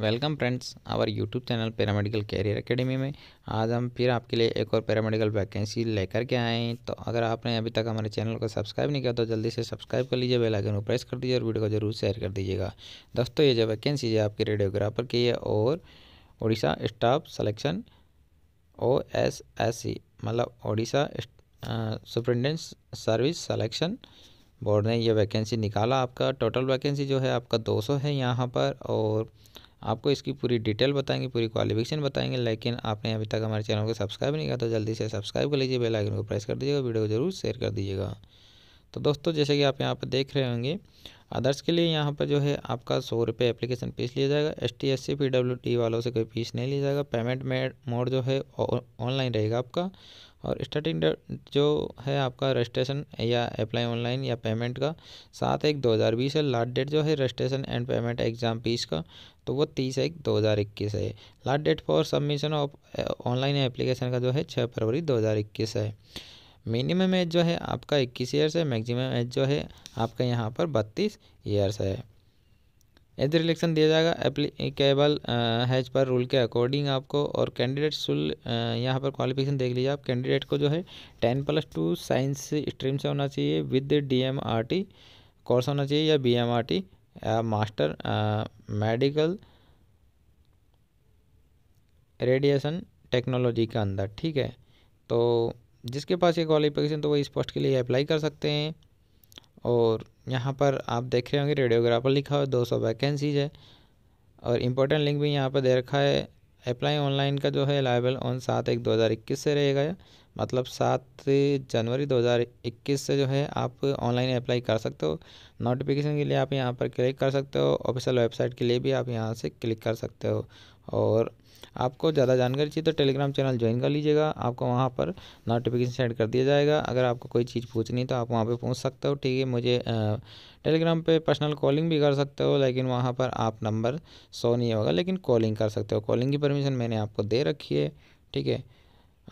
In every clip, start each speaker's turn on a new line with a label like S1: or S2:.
S1: welcome friends our YouTube channel paramedical career academy में आज हम फिर आपके लिए एक और पैरामेडिकल वैकेंसी लेकर के आए हैं तो अगर आपने अभी तक हमारे चैनल को सब्सक्राइब नहीं किया तो जल्दी से सब्सक्राइब कर लीजिए बेल आइकन को प्रेस कर दीजिए और वीडियो को जरूर शेयर कर दीजिएगा दोस्तों ये जो वैकेंसी है आपकी रेडियोग्राफर की है और Orissa staff selection O S S C मतलब Odisha superintendent service selection board ने यह वैकेंसी निकाला आपका टोटल वैकेंसी जो है आपका सौ है यहाँ पर और आपको इसकी पूरी डिटेल बताएंगे पूरी क्वालिफिकेशन बताएंगे लेकिन आपने अभी तक हमारे चैनल को सब्सक्राइब नहीं किया तो जल्दी से सब्सक्राइब कर लीजिए बेल आइकन को प्रेस कर दीजिएगा वीडियो को जरूर शेयर कर दीजिएगा तो दोस्तों जैसे कि आप यहाँ पर देख रहे होंगे अदर्स के लिए यहाँ पर जो है आपका सौ रुपये एप्लीकेशन फीस लिया जाएगा S T S C P W T वालों से कोई फीस नहीं लिया जाएगा पेमेंट मेड मोड जो है ऑनलाइन रहेगा आपका और स्टार्टिंग जो है आपका रजिस्ट्रेशन या अप्लाई ऑनलाइन या पेमेंट का सात एक दो हज़ार बीस है लास्ट डेट जो है registration and payment exam fees का तो वो तीस एक दो हज़ार इक्कीस है last date for submission of online application का जो है छः फरवरी दो हज़ार इक्कीस है मिनिमम एज जो है आपका इक्कीस ईयर्स है मैक्सिमम एज जो है आपका यहाँ पर बत्तीस ईयर्स है एज रिलेक्शन दिया जाएगा एप्लीकेबल हैज पर रूल के अकॉर्डिंग आपको और कैंडिडेट शुल यहाँ पर क्वालिफिकेशन देख लीजिए आप कैंडिडेट को जो है ten plus two science stream से होना चाहिए with D M R T course होना चाहिए या B M R T master medical radiation technology के अंदर ठीक है तो जिसके पास ये क्वालिफिकेशन तो वो इस पोस्ट के लिए अप्लाई कर सकते हैं और यहाँ पर आप देख रहे होंगे रेडियोग्राफर लिखा हुआ दो सौ वैकेंसीज है और इम्पोर्टेंट लिंक भी यहाँ पर दे रखा है अप्लाई ऑनलाइन का जो है लाइबल ऑन सात एक दो हज़ार इक्कीस से रहेगा मतलब सात जनवरी दो हज़ार इक्कीस से जो है आप ऑनलाइन अप्लाई कर सकते हो नोटिफिकेशन के लिए आप यहाँ पर क्लिक कर सकते हो ऑफिशियल वेबसाइट के लिए भी आप यहाँ से क्लिक कर सकते हो और आपको ज़्यादा जानकारी चाहिए तो टेलीग्राम चैनल ज्वाइन कर लीजिएगा आपको वहाँ पर नोटिफिकेशन सेंड कर दिया जाएगा अगर आपको कोई चीज़ पूछनी तो आप वहाँ पर पूछ सकते हो ठीक है मुझे टेलीग्राम पे पर्सनल कॉलिंग भी कर सकते हो लेकिन वहाँ पर आप नंबर सो नहीं होगा लेकिन कॉलिंग कर सकते हो कॉलिंग की परमिशन मैंने आपको दे रखी है ठीक है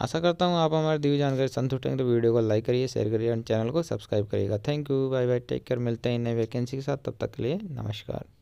S1: आशा करता हूँ आप हमारे दिव्य जानकारी संतुष्ट हैं तो वीडियो को लाइक करिए शेयर करिए और चैनल को सब्सक्राइब करिएगा thank you bye bye take care मिलते हैं नए वैकेंसी के साथ तब तक के लिए नमस्कार